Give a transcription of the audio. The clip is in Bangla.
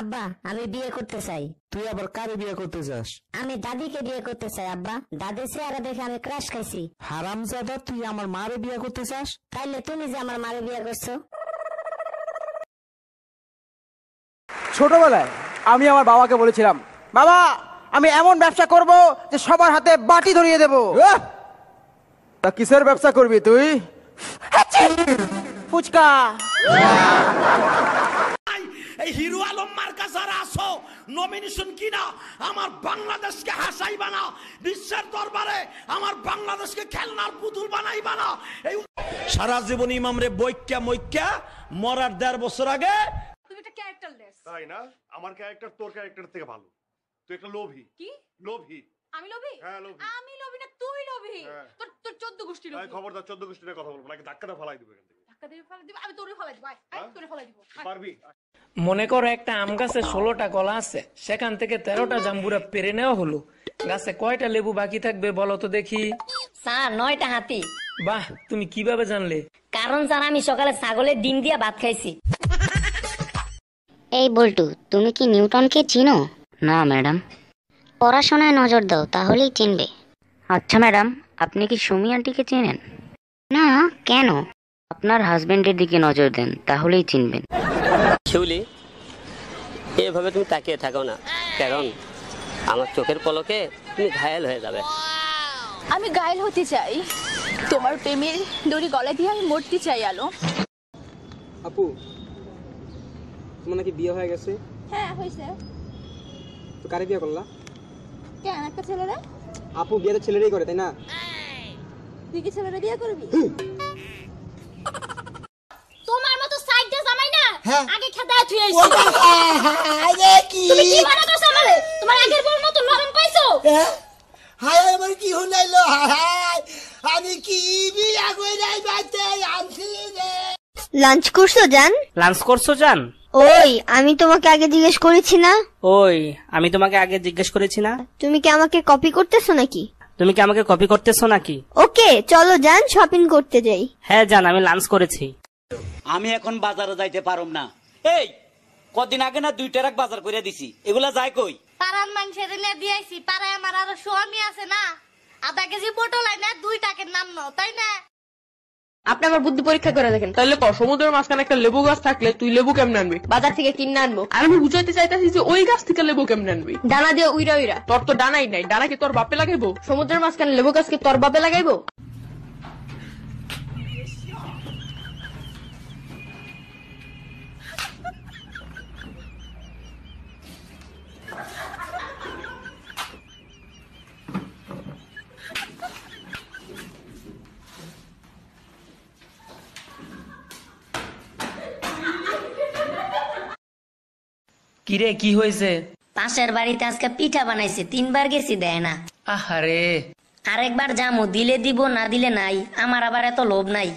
আব্বা আমি বিয়ে করতে চাই তুই আবার কারে বিয়ে করতে চাস আমি দাদিকে বিয়ে করতে চাই আব্বা দাদি চেহারা দেখে আমি ক্রাশ খাইছি জাদা তুই আমার মারে বিয়ে করতে চাস তাইলে তুমি যে আমার মারে বিয়ে করছো ছোটবেলায় আমি আমার বাবাকে বলেছিলাম বাবা আমি এমন ব্যবসা করব যে সবার হাতে বাটি ধরিয়ে দেব তা কিসের ব্যবসা করবি তুই হ্যাঁ, ফুচকা এই হিরু আলম মার্কা যারা আছো নমিনেশন কিনা আমার বাংলাদেশকে হাসাইবা না বিশ্বের দরবারে আমার বাংলাদেশকে খেলনার পুতুল বানাইবা না এই সারা জীবন রে বৈক্যা মৈক্যা মরার দেড় বছর আগে তুমি একটা ক্যারেক্টারলেস তাই না আমার ক্যারেক্টার তোর ক্যারেক্টার থেকে ভালো তুই একটা লোভী কি লোভী আমি লোভী হ্যাঁ লোভী আমি লোভী না তুই লোভী হ্যাঁ। তোর তোর চোদ্দ গোষ্ঠী লোভী খবরদার চোদ্দ গোষ্ঠীর কথা বলবো নাকি ধাক্কাটা ফলাই দিবে এখান থেকে হ্যাঁ? মনে করো একটা আম গাছে ষোলোটা কলা আছে সেখান থেকে তেরোটা জাম্বুরা পেরে নেওয়া হলো গাছে কয়টা লেবু বাকি থাকবে বলো তো দেখি স্যার নয়টা হাতি বাহ তুমি কিভাবে জানলে কারণ স্যার আমি সকালে ছাগলের ডিম দিয়ে ভাত খাইছি এই বল্টু তুমি কি নিউটনকে চিনো না ম্যাডাম পড়াশোনায় নজর দাও তাহলেই চিনবে আচ্ছা ম্যাডাম আপনি কি সুমি আন্টিকে চেনেন না কেন আপনার হাজবেন্ডের দিকে নজর দেন তাহলেই চিনবেন শিউলি এভাবে তুমি তাকিয়ে থাকো না কারণ আমার চোখের পলকে তুমি ঘায়াল হয়ে যাবে আমি ঘায়াল হতে চাই তোমার প্রেমের দড়ি গলা দিয়ে আমি মরতে চাই আলো আপু তোমার নাকি বিয়ে হয়ে গেছে হ্যাঁ হয়েছে তো কারে বিয়ে করলা কেন একটা ছেলেরা আপু বিয়ে তো ছেলেরাই করে তাই না তুই কি ছেলেরা বিয়ে করবি হ্যাঁ। আগে খেদা আইছো হ্যাঁ, হ্যাঁ, আরে কি তুমি কি তোমার আগের বউর মতো নরম পাইছো হ্যাঁ হায় আমার কি আমি কি বাইতে আনছি লাঞ্চ করছো জান লাঞ্চ করছো জান ওই আমি তোমাকে আগে জিজ্ঞেস করেছি না ওই আমি তোমাকে আগে জিজ্ঞেস করেছি না তুমি কি আমাকে কপি করতেছো নাকি তুমি কি আমাকে কপি করতেছো নাকি ওকে চলো যান শপিং করতে যাই হ্যাঁ যান আমি লাঞ্চ করেছি আমি এখন বাজারে যাইতে পারম না এই কদিন আগে না দুই টারাক বাজার করে দিছি এগুলা যায় কই পাড়ার মানুষের দিয়েছি পাড়ায় আমার আরো স্বামী আছে না আধা কেজি পটল আইনা দুই টাকার নাম নাও তাই না আপনি আমার বুদ্ধি পরীক্ষা করে দেখেন তাহলে ক সমুদ্রের মাঝখানে একটা লেবু গাছ থাকলে তুই লেবু কেমন আনবি বাজার থেকে কিনে আনবো আর আমি বুঝাইতে চাইতেছি যে ওই গাছ থেকে লেবু কেমন আনবি ডানা দিয়ে উইরা উইরা তোর তো ডানাই নাই ডানা কি তোর বাপে লাগাইবো সমুদ্রের মাঝখানে লেবু গাছকে তোর বাপে লাগাইবো কিরে কি হয়েছে পাশের বাড়িতে আজকে পিঠা বানাইছে তিনবার গেছি দেয় না আহারে আরেকবার যামু দিলে দিব না দিলে নাই আমার আবার এত লোভ নাই